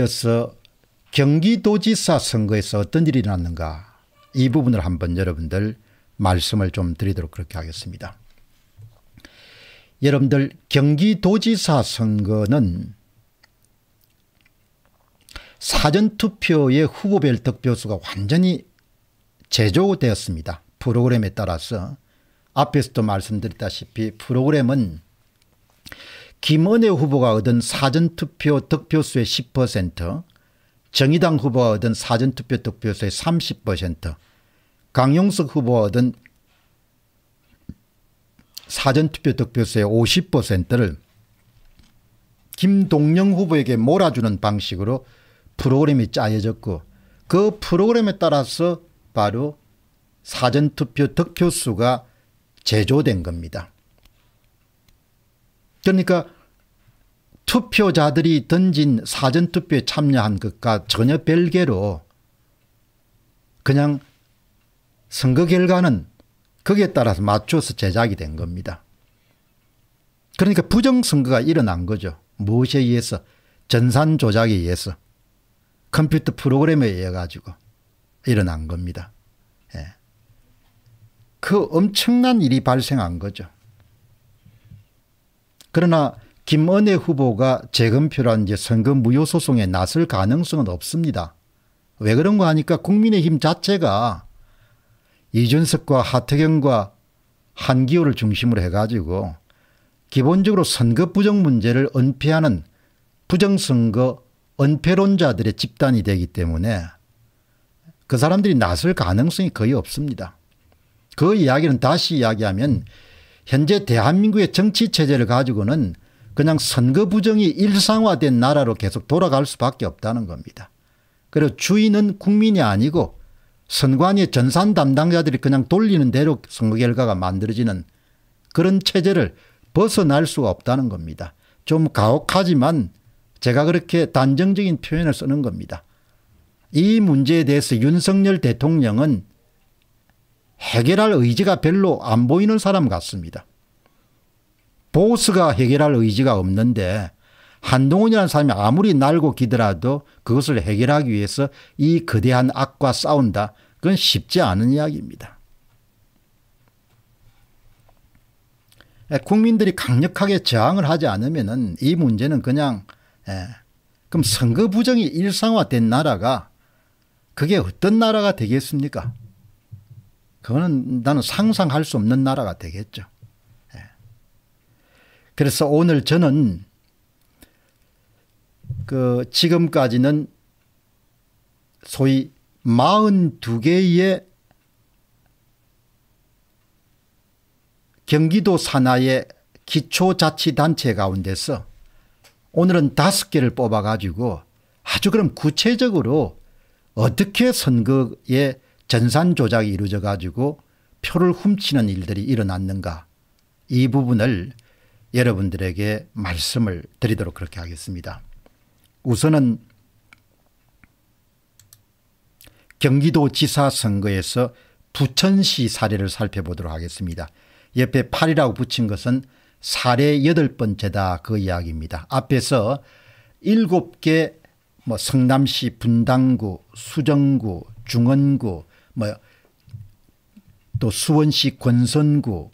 이어서 경기도지사 선거에서 어떤 일이 났는가 이 부분을 한번 여러분들 말씀을 좀 드리도록 그렇게 하겠습니다. 여러분들 경기도지사 선거는 사전투표의 후보별 득표수가 완전히 제조되었습니다. 프로그램에 따라서 앞에서도 말씀드렸다시피 프로그램은 김은혜 후보가 얻은 사전투표 득표수의 10%, 정의당 후보가 얻은 사전투표 득표수의 30%, 강용석 후보가 얻은 사전투표 득표수의 50%를 김동영 후보에게 몰아주는 방식으로 프로그램이 짜여졌고 그 프로그램에 따라서 바로 사전투표 득표수가 제조된 겁니다. 그러니까 투표자들이 던진 사전투표에 참여한 것과 전혀 별개로 그냥 선거 결과는 거기에 따라서 맞춰서 제작이 된 겁니다. 그러니까 부정선거가 일어난 거죠. 무엇에 의해서? 전산 조작에 의해서. 컴퓨터 프로그램에 의해 가지고 일어난 겁니다. 예. 그 엄청난 일이 발생한 거죠. 그러나 김은혜 후보가 재검표란 이제 선거 무효 소송에 나설 가능성은 없습니다. 왜 그런 거 하니까 국민의힘 자체가 이준석과 하태경과 한기호를 중심으로 해가지고 기본적으로 선거 부정 문제를 은폐하는 부정선거 은폐론자들의 집단이 되기 때문에 그 사람들이 나설 가능성이 거의 없습니다. 그 이야기는 다시 이야기하면 현재 대한민국의 정치체제를 가지고는 그냥 선거 부정이 일상화된 나라로 계속 돌아갈 수밖에 없다는 겁니다. 그리고 주인은 국민이 아니고 선관위 전산 담당자들이 그냥 돌리는 대로 선거 결과가 만들어지는 그런 체제를 벗어날 수가 없다는 겁니다. 좀 가혹하지만 제가 그렇게 단정적인 표현을 쓰는 겁니다. 이 문제에 대해서 윤석열 대통령은 해결할 의지가 별로 안 보이는 사람 같습니다. 보스가 해결할 의지가 없는데 한동훈이라는 사람이 아무리 날고 기더라도 그것을 해결하기 위해서 이 거대한 악과 싸운다. 그건 쉽지 않은 이야기입니다. 국민들이 강력하게 저항을 하지 않으면 이 문제는 그냥 그럼 선거 부정이 일상화된 나라가 그게 어떤 나라가 되겠습니까? 그거는 나는 상상할 수 없는 나라가 되겠죠. 그래서 오늘 저는 그 지금까지는 소위 42개의 경기도 산하의 기초자치단체 가운데서 오늘은 다섯 개를 뽑아가지고 아주 그럼 구체적으로 어떻게 선거에 전산 조작이 이루어져 가지고 표를 훔치는 일들이 일어났는가 이 부분을 여러분들에게 말씀을 드리도록 그렇게 하겠습니다. 우선은 경기도지사 선거에서 부천시 사례를 살펴보도록 하겠습니다. 옆에 8이라고 붙인 것은 사례 여 번째다 그 이야기입니다. 앞에서 일개뭐 성남시 분당구 수정구 중원구 뭐 또 수원시 권선구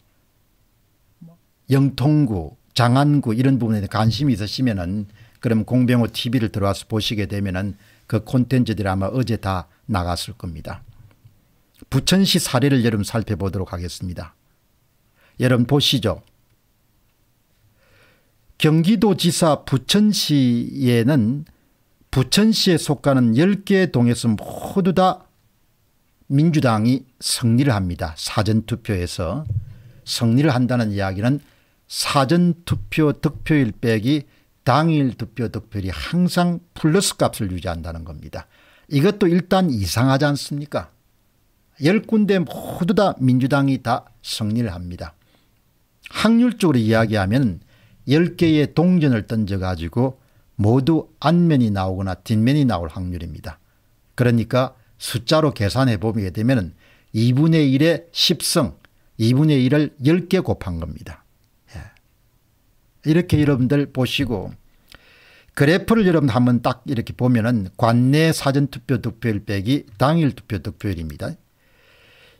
영통구 장안구 이런 부분에 관심이 있으시면은 그럼 공병호 tv를 들어와서 보시게 되면은 그 콘텐츠들이 아마 어제 다 나갔을 겁니다. 부천시 사례를 여러분 살펴보도록 하겠습니다. 여러분 보시죠. 경기도지사 부천시에는 부천시에 속하는 10개 동에서 모두 다 민주당이 승리를 합니다. 사전투표에서 승리를 한다는 이야기는 사전투표 득표일 빼기 당일 득표 득표율이 항상 플러스 값을 유지한다는 겁니다. 이것도 일단 이상하지 않습니까? 열 군데 모두 다 민주당이 다 승리를 합니다. 확률적으로 이야기하면 10개의 동전을 던져가지고 모두 안면이 나오거나 뒷면이 나올 확률입니다. 그러니까 숫자로 계산해 보게 되면 2분의 1에 10승, 2분의 1을 10개 곱한 겁니다. 이렇게 여러분들 보시고 그래프를 여러분 한 번 딱 이렇게 보면은 관내 사전투표 득표율 빼기 당일 투표 득표율입니다.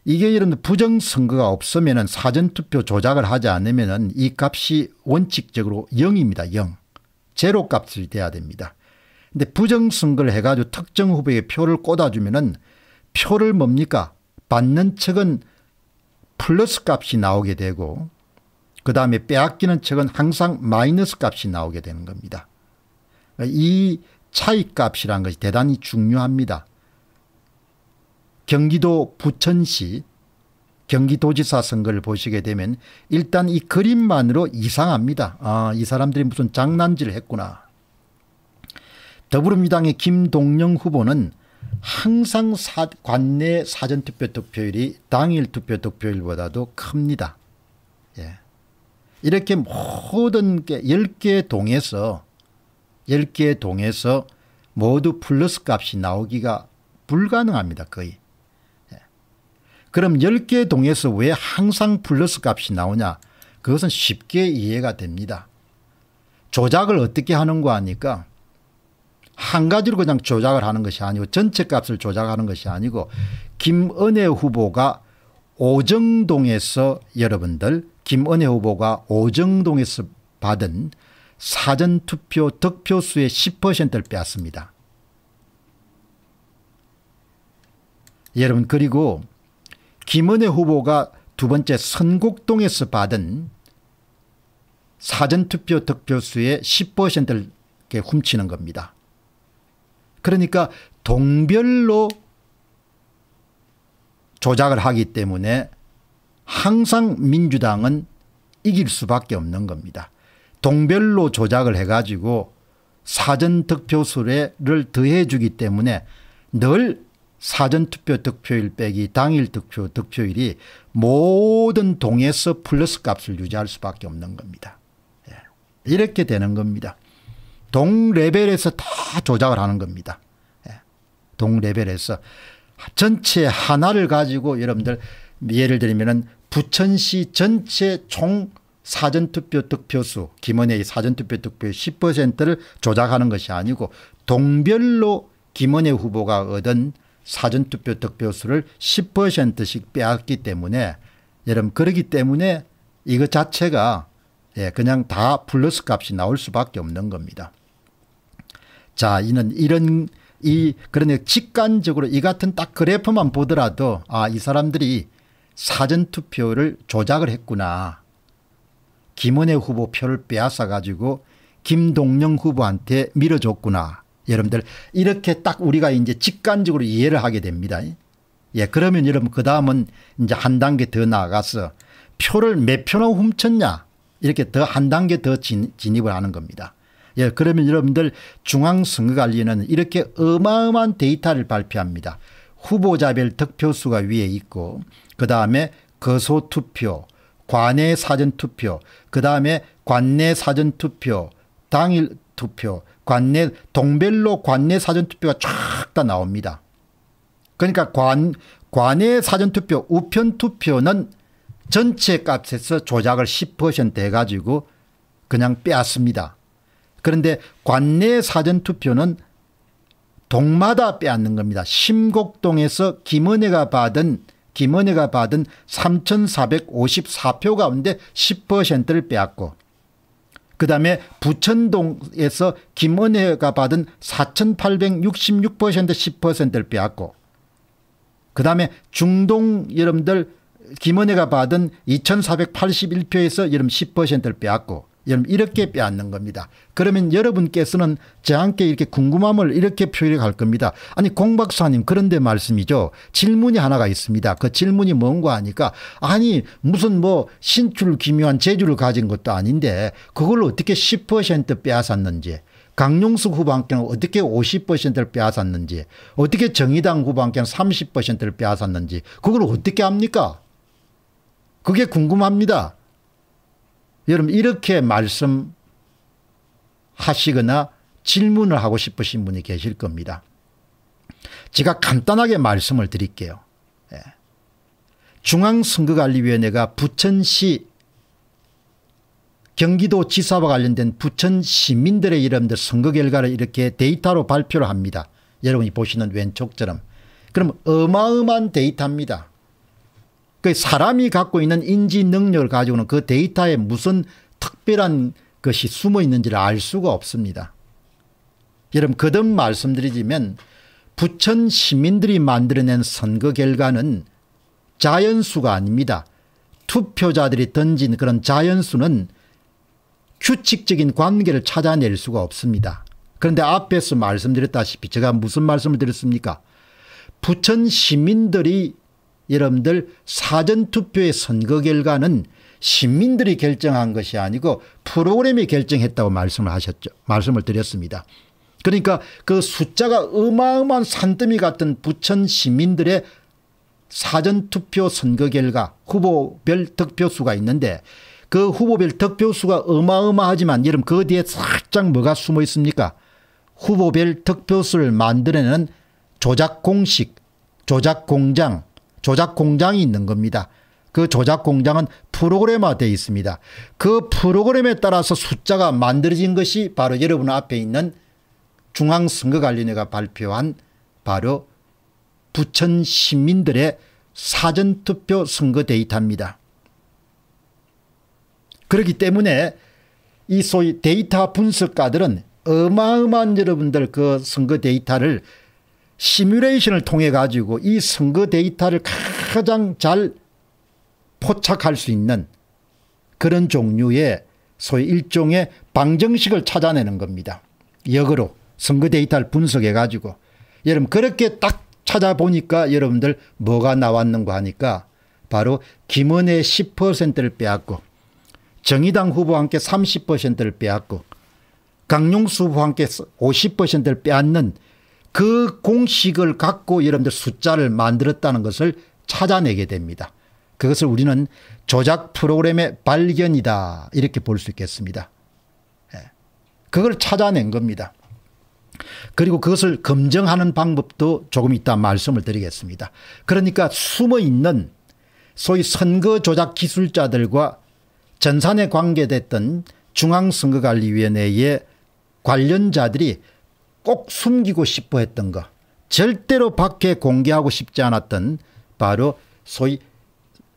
이게 여러분 부정선거가 없으면은 사전투표 조작을 하지 않으면은 이 값이 원칙적으로 0입니다. 0. 제로 값이 돼야 됩니다. 근데 부정선거를 해가지고 특정 후보에게 표를 꽂아주면은 표를 뭡니까? 받는 측은 플러스 값이 나오게 되고 그 다음에 빼앗기는 측은 항상 마이너스 값이 나오게 되는 겁니다. 그러니까 이 차이 값이란 것이 대단히 중요합니다. 경기도 부천시 경기도지사 선거를 보시게 되면 일단 이 그림만으로 이상합니다. 아, 이 사람들이 무슨 장난질을 했구나. 더불어민주당의 김동영 후보는 항상 사, 관내 사전투표 득표율이 당일 투표 득표율보다도 큽니다. 예. 이렇게 모든 게 10개 동에서 10개 동에서 모두 플러스 값이 나오기가 불가능합니다. 거의. 예. 그럼 10개 동에서 왜 항상 플러스 값이 나오냐 그것은 쉽게 이해가 됩니다. 조작을 어떻게 하는 거 아니까 한 가지로 그냥 조작을 하는 것이 아니고 전체 값을 조작하는 것이 아니고 김은혜 후보가 오정동에서 여러분들 김은혜 후보가 오정동에서 받은 사전투표 득표수의 10%를 빼앗습니다. 여러분 그리고 김은혜 후보가 두 번째 선곡동에서 받은 사전투표 득표수의 10%를 훔치는 겁니다. 그러니까 동별로 조작을 하기 때문에 항상 민주당은 이길 수밖에 없는 겁니다. 동별로 조작을 해가지고 사전득표수를 더해주기 때문에 늘 사전투표 득표일 빼기 당일 득표 득표일이 모든 동에서 플러스 값을 유지할 수밖에 없는 겁니다. 예, 이렇게 되는 겁니다. 동 레벨에서 다 조작을 하는 겁니다. 예, 동 레벨에서 전체 하나를 가지고 여러분들 예를 들면 부천시 전체 총 사전투표 득표수 김원혜의 사전투표 득표의 10%를 조작하는 것이 아니고 동별로 김원혜 후보가 얻은 사전투표 득표수를 10%씩 빼앗기 때문에 여러분 그러기 때문에 이것 자체가 예, 그냥 다 플러스 값이 나올 수밖에 없는 겁니다. 자, 이는 이런 이 그러니 직관적으로 이 같은 딱 그래프만 보더라도 아, 이 사람들이 사전투표를 조작을 했구나. 김은혜 후보 표를 빼앗아 가지고 김동영 후보한테 밀어줬구나. 여러분들 이렇게 딱 우리가 이제 직관적으로 이해를 하게 됩니다. 예, 그러면 여러분 그 다음은 이제 한 단계 더 나아가서 표를 몇 표나 훔쳤냐 이렇게 더 한 단계 더 진, 입을 하는 겁니다. 예, 그러면 여러분들 중앙선거관리는 이렇게 어마어마한 데이터를 발표합니다. 후보자별 득표수가 위에 있고 그 다음에 거소투표, 관내 사전투표, 그 다음에 관내 사전투표, 당일 투표, 관내 동별로 관내 사전투표가 쫙 다 나옵니다. 그러니까 관, 관내 사전투표, 우편투표는 전체 값에서 조작을 10% 해가지고 그냥 빼앗습니다. 그런데 관내 사전투표는 동마다 빼앗는 겁니다. 심곡동에서 김은혜가 받은 김은혜가 받은 3,454표 가운데 10%를 빼앗고 그 다음에 부천동에서 김은혜가 받은 4,866% 10%를 빼앗고 그 다음에 중동 여러분들 김은혜가 받은 2,481표에서 여러분 10%를 빼앗고 여러분 이렇게 빼앗는 겁니다. 그러면 여러분께서는 저한테 이렇게 궁금함을 이렇게 표현갈 겁니다. 아니 공 박사님 그런데 말씀이죠. 질문이 하나가 있습니다. 그 질문이 뭔가 하니까 아니 무슨 뭐 신출 기묘한 재주를 가진 것도 아닌데 그걸 어떻게 10% 빼앗았는지 강용수 후반께는 어떻게 50%를 빼앗았는지 어떻게 정의당 후반께는 30%를 빼앗았는지 그걸 어떻게 합니까? 그게 궁금합니다. 여러분 이렇게 말씀하시거나 질문을 하고 싶으신 분이 계실 겁니다. 제가 간단하게 말씀을 드릴게요. 예. 중앙선거관리위원회가 부천시 경기도 지사와 관련된 부천 시민들의 이름들 선거 결과를 이렇게 데이터로 발표를 합니다. 여러분이 보시는 왼쪽처럼. 그럼 어마어마한 데이터입니다. 그 사람이 갖고 있는 인지 능력을 가지고는 그 데이터에 무슨 특별한 것이 숨어 있는지를 알 수가 없습니다. 여러분 거듭 말씀드리지만 부천 시민들이 만들어낸 선거 결과는 자연수가 아닙니다. 투표자들이 던진 그런 자연수는 규칙적인 관계를 찾아낼 수가 없습니다. 그런데 앞에서 말씀드렸다시피 제가 무슨 말씀을 드렸습니까? 부천 시민들이 여러분들 사전투표의 선거 결과는 시민들이 결정한 것이 아니고 프로그램이 결정했다고 말씀을 하셨죠. 말씀을 드렸습니다. 그러니까 그 숫자가 어마어마한 산더미 같은 부천 시민들의 사전투표 선거 결과 후보별 득표수가 있는데 그 후보별 득표수가 어마어마하지만 여러분 그 뒤에 살짝 뭐가 숨어 있습니까 후보별 득표수를 만들어내는 조작공식 조작공장 조작 공장이 있는 겁니다. 그 조작 공장은 프로그래머되어 있습니다. 그 프로그램에 따라서 숫자가 만들어진 것이 바로 여러분 앞에 있는 중앙선거관리위원회가 발표한 바로 부천 시민들의 사전투표 선거 데이터입니다. 그렇기 때문에 이 소위 데이터 분석가들은 어마어마한 여러분들 그 선거 데이터를 시뮬레이션을 통해 가지고 이 선거 데이터를 가장 잘 포착할 수 있는 그런 종류의 소위 일종의 방정식을 찾아내는 겁니다. 역으로 선거 데이터를 분석해 가지고 여러분 그렇게 딱 찾아보니까 여러분들 뭐가 나왔는가 하니까 바로 김은혜 10%를 빼앗고 정의당 후보와 함께 30%를 빼앗고 강용수 후보와 함께 50%를 빼앗는 그 공식을 갖고 여러분들 숫자를 만들었다는 것을 찾아내게 됩니다. 그것을 우리는 조작 프로그램의 발견이다 이렇게 볼 수 있겠습니다. 예. 그걸 찾아낸 겁니다. 그리고 그것을 검증하는 방법도 조금 이따 말씀을 드리겠습니다. 그러니까 숨어있는 소위 선거 조작 기술자들과 전산에 관계됐던 중앙선거관리위원회의 관련자들이 꼭 숨기고 싶어 했던 것 절대로 밖에 공개하고 싶지 않았던 바로 소위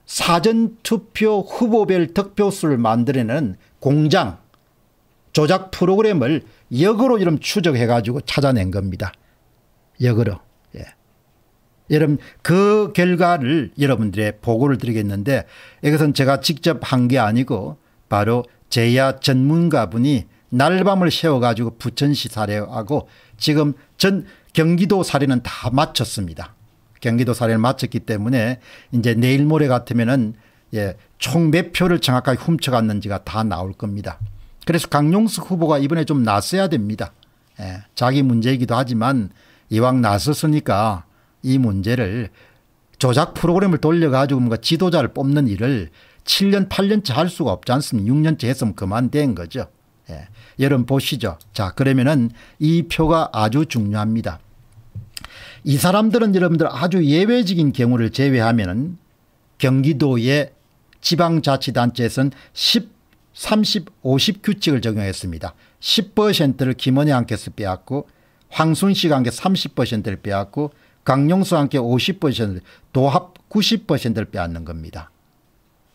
사전투표 후보별 득표수를 만들어내는 공장 조작 프로그램을 역으로 이름 추적해 가지고 찾아낸 겁니다. 역으로. 예. 여러분 그 결과를 여러분들의 보고를 드리겠는데 이것은 제가 직접 한 게 아니고 바로 제야 전문가분이 날밤을 세워가지고 부천시 사례하고 지금 전 경기도 사례는 다 마쳤습니다. 경기도 사례를 마쳤기 때문에 이제 내일 모레 같으면은 예, 총몇 표를 정확하게 훔쳐갔는지가 다 나올 겁니다. 그래서 강용석 후보가 이번에 좀 나서야 됩니다. 예, 자기 문제이기도 하지만 이왕 나섰으니까 이 문제를 조작 프로그램을 돌려가지고 뭔가 지도자를 뽑는 일을 7년 8년째 할 수가 없지 않습니까 6년째 했으면 그만된 거죠. 예. 여러분 보시죠. 자, 그러면은 이 표가 아주 중요합니다. 이 사람들은 여러분들 아주 예외적인 경우를 제외하면은 경기도의 지방자치단체에서는 10, 30, 50 규칙을 적용했습니다. 10%를 김원희 한께서 빼앗고 황순식 한께 30%를 빼앗고 강용수 한께 50%를 도합 90%를 빼앗는 겁니다.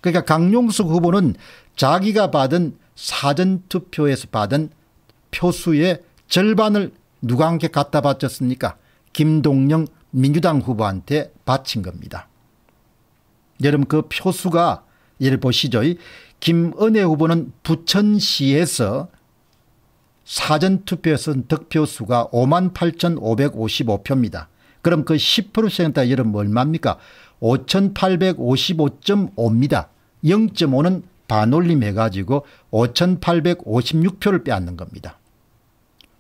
그러니까 강용수 후보는 자기가 받은 사전투표에서 받은 표수의 절반을 누구한테 갖다 바쳤습니까? 김동영 민주당 후보한테 바친 겁니다. 여러분 그 표수가 예를 보시죠. 김은혜 후보는 부천시에서 사전투표에서 득표수가 5만 8,555표입니다. 그럼 그 10%에 여러분 얼마입니까? 5,855.5입니다. 0.5는 반올림해가지고 5,856표를 빼앗는 겁니다.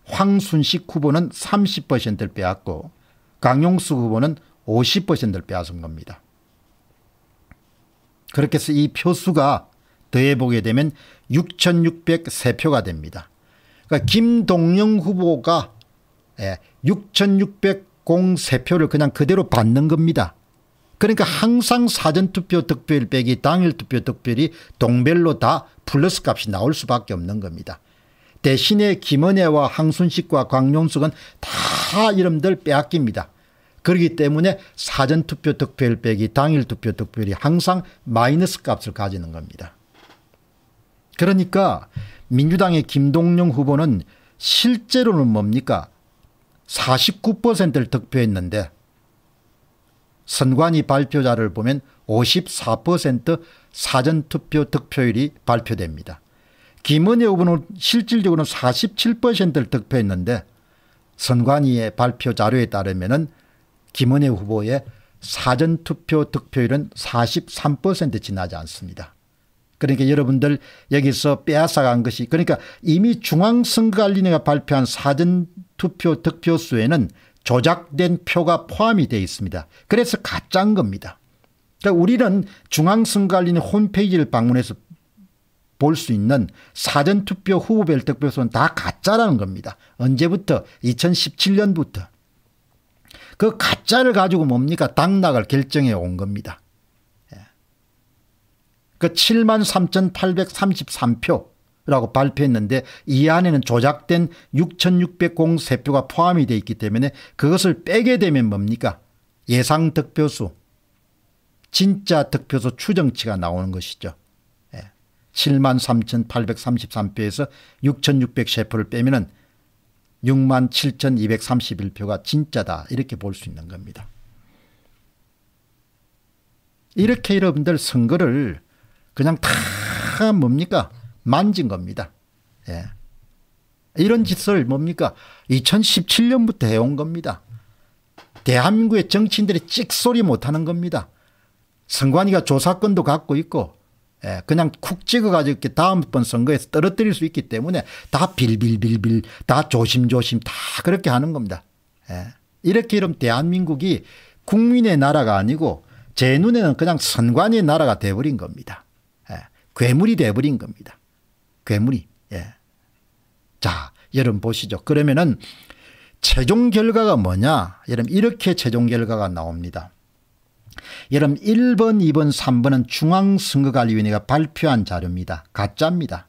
황순식 후보는 30%를 빼앗고 강용수 후보는 50%를 빼앗은 겁니다. 그렇게 해서 이 표수가 더해보게 되면 6,603표가 됩니다. 그러니까 김동영 후보가 6,603표를 예, 그냥 그대로 받는 겁니다. 그러니까 항상 사전투표 득표율 빼기 당일투표 득표율이 동별로 다 플러스 값이 나올 수밖에 없는 겁니다. 대신에 김은혜와 황순식과 광용숙은 다 이름들 빼앗깁니다. 그렇기 때문에 사전투표 득표율 빼기 당일투표 득표율이 항상 마이너스 값을 가지는 겁니다. 그러니까 민주당의 김동룡 후보는 실제로는 뭡니까 49%를 득표했는데 선관위 발표자를 보면 54% 사전투표 득표율이 발표됩니다. 김은혜 후보는 실질적으로 47%를 득표했는데 선관위의 발표 자료에 따르면 김은혜 후보의 사전투표 득표율은 43% 지나지 않습니다. 그러니까 여러분들 여기서 빼앗아간 것이 그러니까 이미 중앙선거관리위가 발표한 사전투표 득표수에는 조작된 표가 포함이 되어 있습니다. 그래서 가짜인 겁니다. 그러니까 우리는 중앙선관위는 홈페이지를 방문해서 볼 수 있는 사전투표 후보별 득표수는 다 가짜라는 겁니다. 언제부터? 2017년부터. 그 가짜를 가지고 뭡니까? 당락을 결정해 온 겁니다. 예. 그 73,833표 라고 발표했는데 이 안에는 조작된 6 6 0 0세표가 포함이 되어 있기 때문에 그것을 빼게 되면 뭡니까? 예상 득표수, 진짜 득표수 추정치가 나오는 것이죠. 7만 3,833표에서 6 6 0 0세표를 빼면 6만 7,231표가 진짜다 이렇게 볼 수 있는 겁니다. 이렇게 여러분들 선거를 그냥 다 뭡니까? 만진 겁니다. 예. 이런 짓을 뭡니까 2017년부터 해온 겁니다. 대한민국의 정치인들이 찍소리 못하는 겁니다. 선관위가 조사권도 갖고 있고 예, 그냥 쿡 찍어가지고 이렇게 다음번 선거에서 떨어뜨릴 수 있기 때문에 다 빌빌빌빌 다 조심조심 다 그렇게 하는 겁니다. 예. 이렇게 이러면 대한민국이 국민의 나라가 아니고 제 눈에는 그냥 선관위의 나라가 돼버린 겁니다. 예. 괴물이 돼버린 겁니다. 괴물이. 예. 자, 여러분 보시죠. 그러면은 최종 결과가 뭐냐? 여러분 이렇게 최종 결과가 나옵니다. 여러분 1번, 2번, 3번은 중앙선거관리위원회가 발표한 자료입니다. 가짜입니다.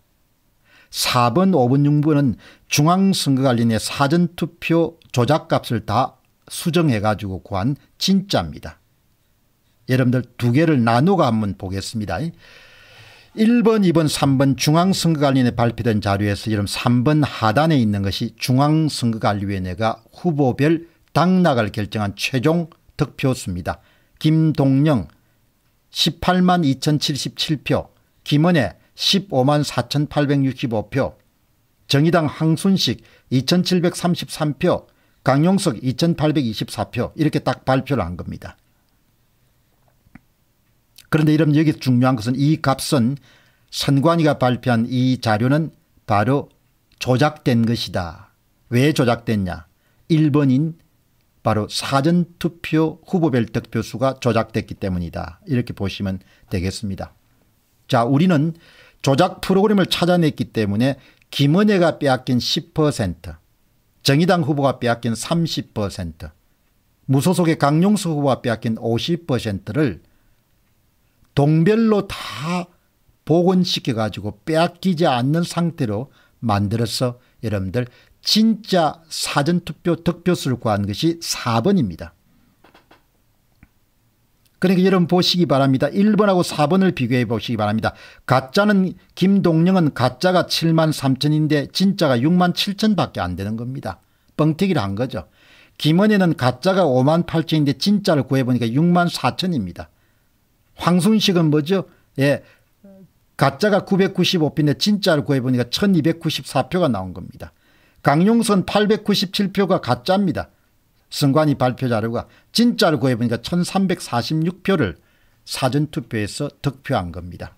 4번, 5번, 6번은 중앙선거관리위원회 사전투표 조작값을 다 수정해 가지고 구한 진짜입니다. 여러분들 두 개를 나누고 한번 보겠습니다. 1번, 2번, 3번 중앙선거관리위원회 발표된 자료에서 이런 3번 하단에 있는 것이 중앙선거관리위원회가 후보별 당락을 결정한 최종 득표수입니다. 김동영 18만 2077표, 김은혜 15만 4865표, 정의당 항순식 2733표, 강용석 2824표 이렇게 딱 발표를 한 겁니다. 그런데 이런 여기 서 중요한 것은 이 값은 선관위가 발표한 이 자료는 바로 조작된 것이다. 왜 조작됐냐 1번인 바로 사전투표 후보별 득표수가 조작됐기 때문이다. 이렇게 보시면 되겠습니다. 자 우리는 조작 프로그램을 찾아냈기 때문에 김은혜가 빼앗긴 10% 정의당 후보가 빼앗긴 30% 무소속의 강용수 후보가 빼앗긴 50%를 동별로 다 복원시켜 가지고 빼앗기지 않는 상태로 만들어서 여러분들 진짜 사전투표 득표수를 구한 것이 4번입니다. 그러니까 여러분 보시기 바랍니다. 1번하고 4번을 비교해 보시기 바랍니다. 가짜는 김동영은 가짜가 7만 3천인데 진짜가 6만 7천밖에 안 되는 겁니다. 뻥튀기를 한 거죠. 김원희는 가짜가 5만 8천인데 진짜를 구해보니까 6만 4천입니다. 황순식은 뭐죠? 예. 가짜가 995표인데 진짜를 구해보니까 1294표가 나온 겁니다. 강용선 897표가 가짜입니다. 선관위 발표 자료가 진짜를 구해보니까 1346표를 사전투표에서 득표한 겁니다.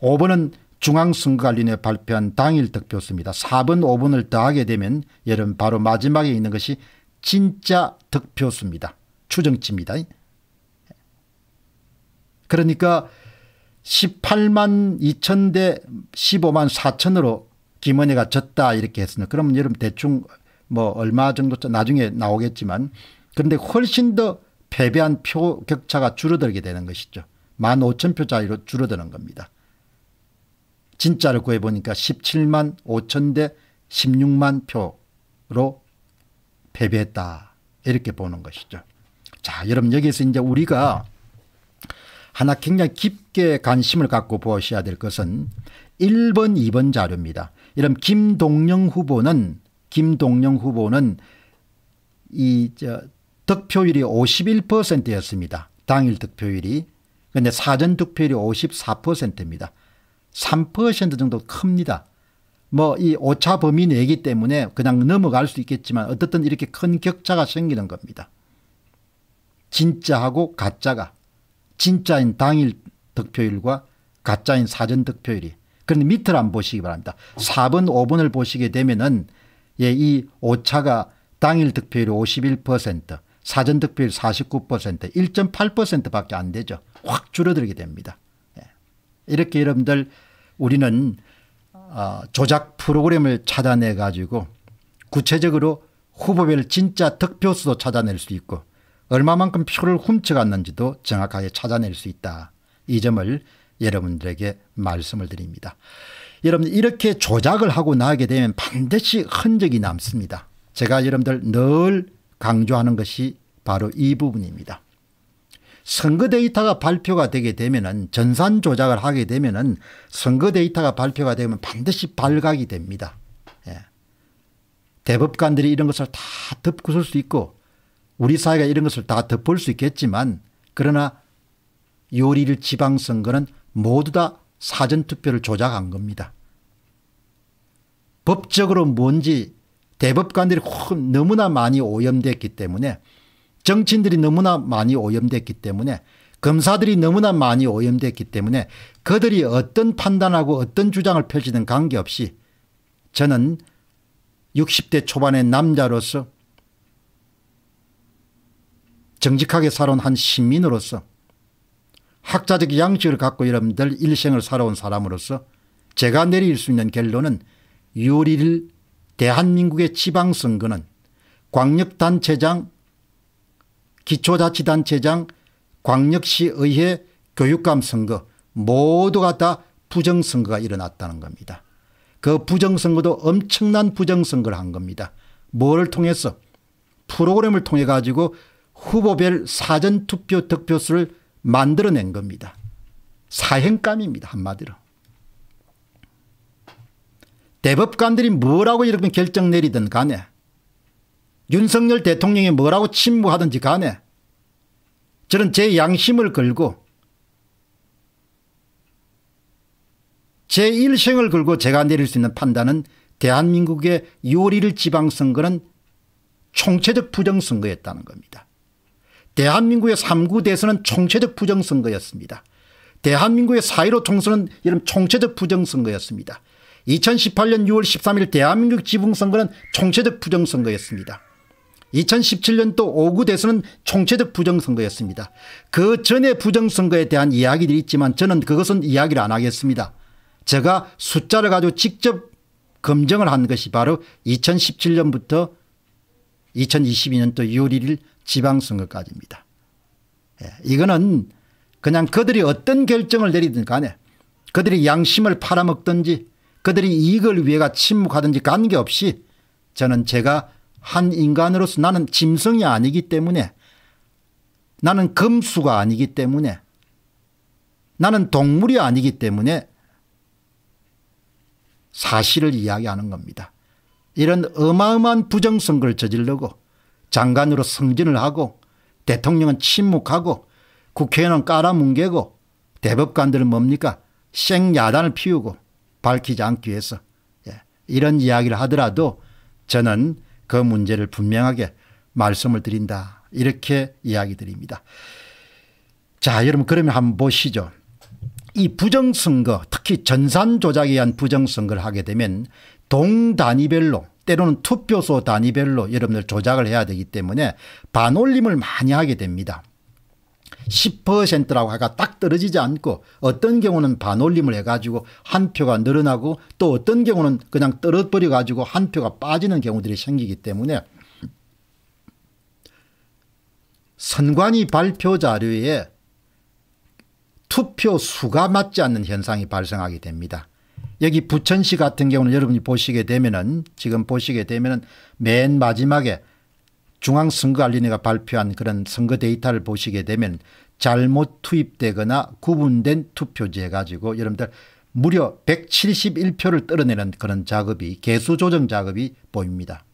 5번은 중앙선거관리위원회 발표한 당일 득표수입니다. 4번 5번을 더하게 되면 여러분 바로 마지막에 있는 것이 진짜 득표수입니다. 추정치입니다. 그러니까 18만 2천 대 15만 4천으로 김은혜가 졌다 이렇게 했습니다. 그러면 여러분 대충 뭐 얼마 정도 나중에 나오겠지만 그런데 훨씬 더 패배한 표 격차가 줄어들게 되는 것이죠. 1만 5천 표 차이로 줄어드는 겁니다. 진짜를 구해보니까 17만 5천 대 16만 표로 패배했다 이렇게 보는 것이죠. 자 여러분 여기서 이제 우리가 하나 굉장히 깊게 관심을 갖고 보셔야 될 것은 1번 2번 자료입니다. 이런 김동영 후보는 김동영 후보는 이 득표율이 51%였습니다. 당일 득표율이. 그런데 사전 득표율이 54%입니다. 3% 정도 큽니다. 뭐 이 오차 범위 내기 때문에 그냥 넘어갈 수 있겠지만 어떻든 이렇게 큰 격차가 생기는 겁니다. 진짜하고 가짜가. 진짜인 당일 득표율과 가짜인 사전 득표율이 그런데 밑을 안 보시기 바랍니다. 4번 5번을 보시게 되면 은 예, 이 오차가 당일 득표율이 51% 사전 득표율 49% 1.8%밖에 안 되죠. 확 줄어들게 됩니다. 예. 이렇게 여러분들 우리는 어, 조작 프로그램을 찾아내 가지고 구체적으로 후보별 진짜 득표수도 찾아낼 수 있고 얼마만큼 표를 훔쳐갔는지도 정확하게 찾아낼 수 있다. 이 점을 여러분들에게 말씀을 드립니다. 여러분 이렇게 조작을 하고 나게 되면 반드시 흔적이 남습니다. 제가 여러분들 늘 강조하는 것이 바로 이 부분입니다. 선거 데이터가 발표가 되게 되면은 전산 조작을 하게 되면은 선거 데이터가 발표가 되면 반드시 발각이 됩니다. 예. 대법관들이 이런 것을 다 덮고설 수 있고 우리 사회가 이런 것을 다 덮을 수 있겠지만 그러나 요리를 지방선거는 모두 다 사전투표를 조작한 겁니다. 법적으로 뭔지 대법관들이 너무나 많이 오염됐기 때문에 정치인들이 너무나 많이 오염됐기 때문에 검사들이 너무나 많이 오염됐기 때문에 그들이 어떤 판단하고 어떤 주장을 펼치든 관계없이 저는 60대 초반의 남자로서 정직하게 살아온 한 시민으로서 학자적 양식을 갖고 여러분들 일생을 살아온 사람으로서 제가 내릴 수 있는 결론은 6월 1일 대한민국의 지방선거는 광역단체장, 기초자치단체장, 광역시의회, 교육감 선거 모두가 다 부정선거가 일어났다는 겁니다. 그 부정선거도 엄청난 부정선거를 한 겁니다. 뭘 통해서? 프로그램을 통해 가지고 후보별 사전투표 득표수를 만들어낸 겁니다. 사행감입니다. 한마디로. 대법관들이 뭐라고 이렇게 결정 내리든 간에 윤석열 대통령이 뭐라고 침묵하든지 간에 저는 제 양심을 걸고 제 일생을 걸고 제가 내릴 수 있는 판단은 대한민국의 6월 1 지방선거는 총체적 부정선거였다는 겁니다. 대한민국의 3구 대선은 총체적 부정선거였습니다. 대한민국의 4.15 총선은 이런 총체적 부정선거였습니다. 2018년 6월 13일 대한민국 지방선거는 총체적 부정선거였습니다. 2017년도 5구 대선은 총체적 부정선거였습니다. 그 전에 부정선거에 대한 이야기들이 있지만 저는 그것은 이야기를 안 하겠습니다. 제가 숫자를 가지고 직접 검증을 한 것이 바로 2017년부터 2022년도 6월 1일 지방선거까지입니다. 예, 이거는 그냥 그들이 어떤 결정을 내리든 간에 그들이 양심을 팔아먹든지 그들이 이익을 위해가 침묵하든지 관계없이 저는 제가 한 인간으로서 나는 짐승이 아니기 때문에 나는 금수가 아니기 때문에 나는 동물이 아니기 때문에 사실을 이야기하는 겁니다. 이런 어마어마한 부정선거를 저지르고 장관으로 승진을 하고 대통령은 침묵하고 국회의원은 깔아뭉개고 대법관들은 뭡니까 생야단을 피우고 밝히지 않기 위해서 예. 이런 이야기를 하더라도 저는 그 문제를 분명하게 말씀을 드린다 이렇게 이야기 드립니다. 자 여러분 그러면 한번 보시죠. 이 부정선거 특히 전산 조작에 의한 부정선거를 하게 되면 동단위별로 때로는 투표소 단위별로 여러분들 조작을 해야 되기 때문에 반올림을 많이 하게 됩니다. 10%라고 하가 딱 떨어지지 않고 어떤 경우는 반올림을 해가지고 한 표가 늘어나고 또 어떤 경우는 그냥 떨어뜨려가지고 한 표가 빠지는 경우들이 생기기 때문에 선관위 발표 자료에 투표 수가 맞지 않는 현상이 발생하게 됩니다. 여기 부천시 같은 경우는 여러분이 보시게 되면은 지금 보시게 되면은 맨 마지막에 중앙선거관리위가 발표한 그런 선거 데이터를 보시게 되면 잘못 투입되거나 구분된 투표지해 가지고 여러분들 무려 171표를 떨어내는 그런 작업이 개수 조정 작업이 보입니다.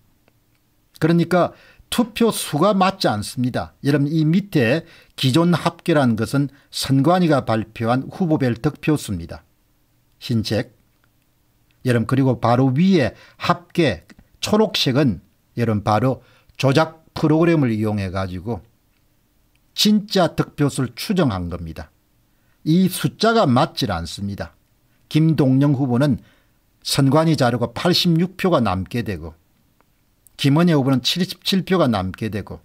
그러니까 투표 수가 맞지 않습니다. 여러분 이 밑에 기존 합계란 것은 선관위가 발표한 후보별 득표수입니다. 흰 책. 여러분 그리고 바로 위에 합계 초록색은 여러분 바로 조작 프로그램을 이용해 가지고 진짜 득표수를 추정한 겁니다. 이 숫자가 맞질 않습니다. 김동영 후보는 선관위 자료가 86표가 남게 되고 김원혜 후보는 77표가 남게 되고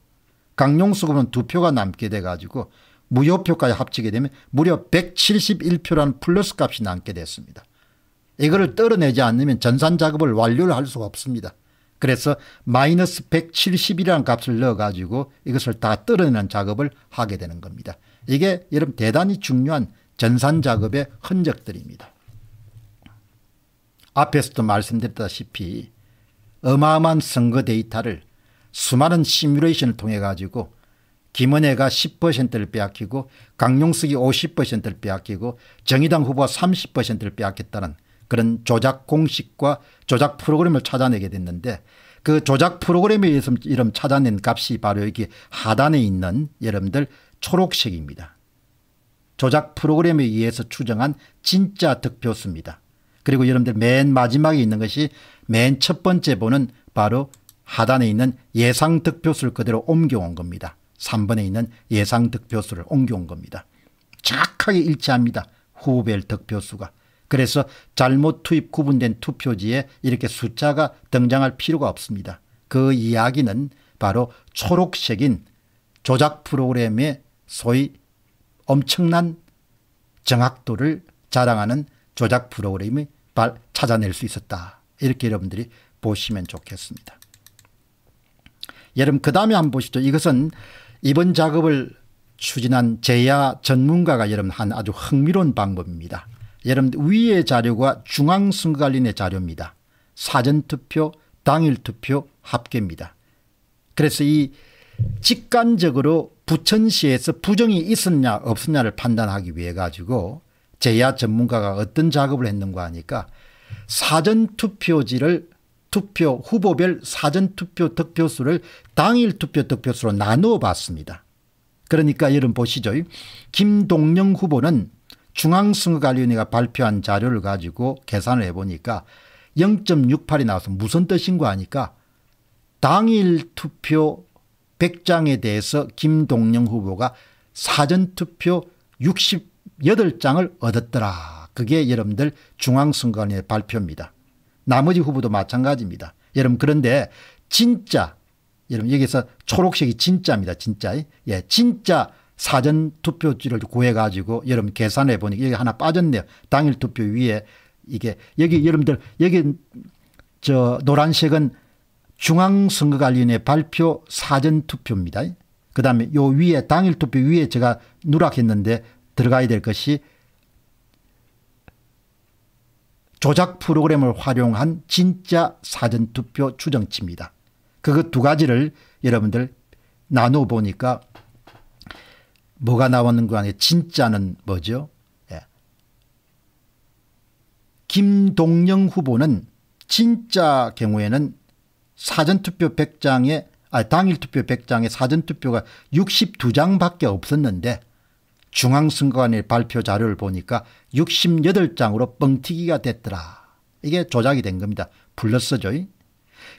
강용수 후보는 2표가 남게 돼가지고 무효표까지 합치게 되면 무려 171표라는 플러스 값이 남게 됐습니다. 이거를 떨어내지 않으면 전산 작업을 완료를 할 수가 없습니다. 그래서 마이너스 170이라는 값을 넣어가지고 이것을 다 떨어내는 작업을 하게 되는 겁니다. 이게 여러분 대단히 중요한 전산 작업의 흔적들입니다. 앞에서도 말씀드렸다시피 어마어마한 선거 데이터를 수많은 시뮬레이션을 통해 가지고 김은혜가 10%를 빼앗기고 강용석이 50%를 빼앗기고 정의당 후보가 30%를 빼앗겼다는 그런 조작 공식과 조작 프로그램을 찾아내게 됐는데 그 조작 프로그램에 의해서 이름 찾아낸 값이 바로 여기 하단에 있는 여러분들 초록색입니다. 조작 프로그램에 의해서 추정한 진짜 득표수입니다. 그리고 여러분들 맨 마지막에 있는 것이 맨 첫 번째 보는 바로 하단에 있는 예상 득표수를 그대로 옮겨온 겁니다. 3번에 있는 예상 득표수를 옮겨온 겁니다. 착하게 일치합니다. 후보별 득표수가. 그래서 잘못 투입 구분된 투표지에 이렇게 숫자가 등장할 필요가 없습니다. 그 이야기는 바로 초록색인 조작 프로그램의 소위 엄청난 정확도를 자랑하는 조작 프로그램을 이 찾아낼 수 있었다. 이렇게 여러분들이 보시면 좋겠습니다. 여러분 그 다음에 한번 보시죠. 이것은 이번 작업을 추진한 제야 전문가가 여러분 한 아주 흥미로운 방법입니다. 여러분들 위의 자료가 중앙선거관리의 자료입니다. 사전투표, 당일투표 합계입니다. 그래서 이 직관적으로 부천시에서 부정이 있었냐 없었냐를 판단하기 위해 가지고 제야 전문가가 어떤 작업을 했는가 하니까 사전투표지를 투표 후보별 사전투표 득표수를 당일투표 득표수로 나누어 봤습니다. 그러니까 여러분 보시죠. 김동영 후보는 중앙선거관리위원회가 발표한 자료를 가지고 계산을 해보니까 0.68이 나와서 무슨 뜻인고 하니까 당일 투표 100장에 대해서 김동영 후보가 사전투표 68장을 얻었더라. 그게 여러분들 중앙선관위의 발표입니다. 나머지 후보도 마찬가지입니다. 여러분 그런데 진짜 여러분 여기서 초록색이 진짜입니다. 진짜. 예, 진짜 사전 투표지를 구해가지고 여러분 계산해 보니까 여기 하나 빠졌네요. 당일 투표 위에 이게 여기 여러분들 여기 저 노란색은 중앙선거관리위원회 발표 사전 투표입니다. 그 다음에 요 위에 당일 투표 위에 제가 누락했는데 들어가야 될 것이 조작 프로그램을 활용한 진짜 사전투표 추정치입니다. 그것 두 가지를 여러분들 나눠 보니까 뭐가 나오는 거 아니에요. 진짜는 뭐죠? 예. 김동영 후보는 진짜 경우에는 사전투표 100장에 아 당일투표 100장에 사전투표가 62장밖에 없었는데 중앙선관위 발표 자료를 보니까 68장으로 뻥튀기가 됐더라. 이게 조작이 된 겁니다. 불렀어죠.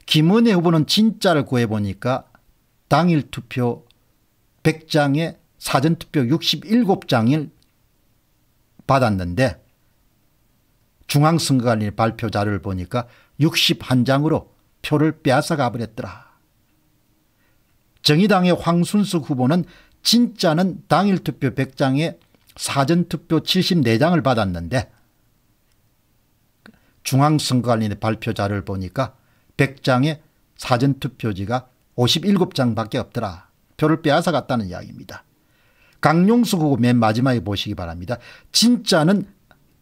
김은혜 후보는 진짜를 구해보니까 당일 투표 100장에 사전투표 67장을 받았는데 중앙선거관리 발표 자료를 보니까 61장으로 표를 빼앗아가 버렸더라. 정의당의 황순숙 후보는 진짜는 당일 투표 100장에 사전투표 74장을 받았는데 중앙선거관리 발표 자료를 보니까 100장에 사전투표지가 57장밖에 없더라. 표를 빼앗아 갔다는 이야기입니다. 강용석 그거 맨 마지막에 보시기 바랍니다. 진짜는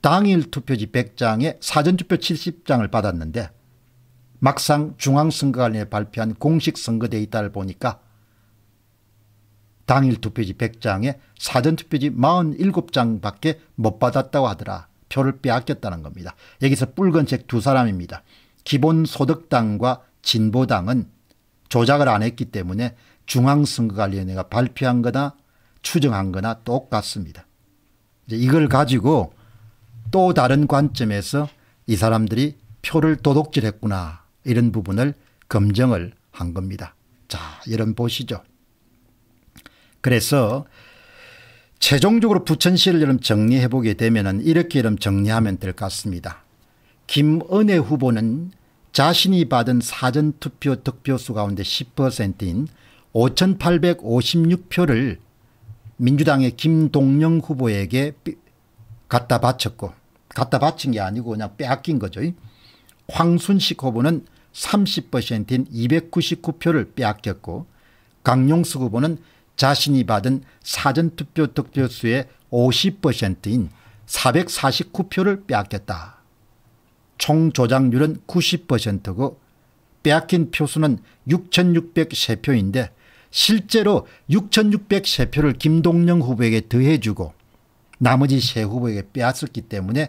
당일 투표지 100장에 사전투표 70장을 받았는데 막상 중앙선거관리에 발표한 공식 선거 데이터를 보니까 당일 투표지 100장에 사전투표지 47장밖에 못 받았다고 하더라. 표를 빼앗겼다는 겁니다. 여기서 붉은 색두 사람입니다. 기본소득당과 진보당은 조작을 안 했기 때문에 중앙선거관리위원회가 발표한 거나 추정한 거나 똑같습니다. 이걸 가지고 또 다른 관점에서 이 사람들이 표를 도둑질했구나 이런 부분을 검증을 한 겁니다. 자 여러분 보시죠. 그래서 최종적으로 부천시를 여러분 정리해보게 되면 이렇게 여러분 정리하면 될 것 같습니다. 김은혜 후보는 자신이 받은 사전투표 득표수 가운데 10%인 5,856표를 민주당의 김동영 후보에게 갖다 바쳤고 갖다 바친 게 아니고 그냥 빼앗긴 거죠. 황순식 후보는 30%인 299표를 빼앗겼고 강용수 후보는 자신이 받은 사전투표 득표수의 50%인 449표를 빼앗겼다. 총 조작률은 90%고 빼앗긴 표수는 6603표인데 실제로 6,603표를 김동영 후보에게 더해주고 나머지 세 후보에게 빼앗았기 때문에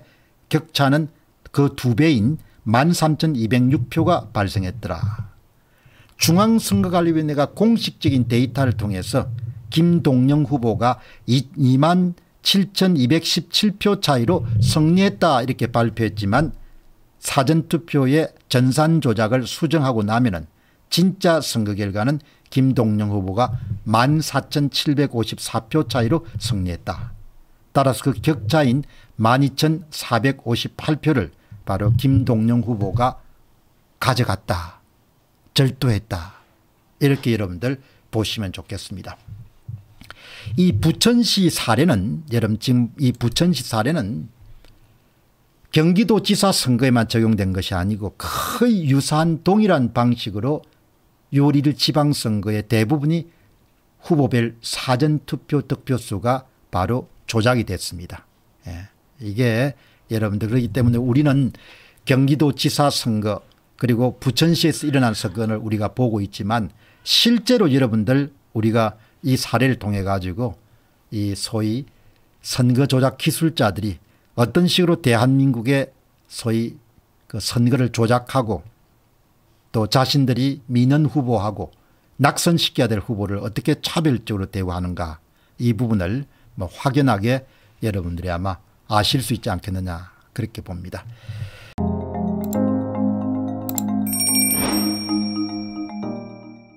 격차는 그 두 배인 13,206표가 발생했더라. 중앙선거관리위원회가 공식적인 데이터를 통해서 김동영 후보가 2만 7,217표 차이로 승리했다 이렇게 발표했지만 사전투표의 전산 조작을 수정하고 나면 은 진짜 선거 결과는 김동영 후보가 14,754표 차이로 승리했다. 따라서 그 격차인 12,458표를 바로 김동영 후보가 가져갔다. 절도했다. 이렇게 여러분들 보시면 좋겠습니다. 이 부천시 사례는 여러분 지금 이 부천시 사례는 경기도지사 선거에만 적용된 것이 아니고 거의 유사한 동일한 방식으로 6월 1일 지방선거의 대부분이 후보별 사전투표 득표수가 바로 조작이 됐습니다. 예. 이게 여러분들 그렇기 때문에 우리는 경기도지사 선거 그리고 부천시에서 일어난 사건을 우리가 보고 있지만 실제로 여러분들 우리가 이 사례를 통해 가지고 이 소위 선거 조작 기술자들이 어떤 식으로 대한민국의 소위 그 선거를 조작하고 또 자신들이 민원 후보하고 낙선시켜야 될 후보를 어떻게 차별적으로 대우하는가 이 부분을 뭐 확연하게 여러분들이 아마 아실 수 있지 않겠느냐 그렇게 봅니다.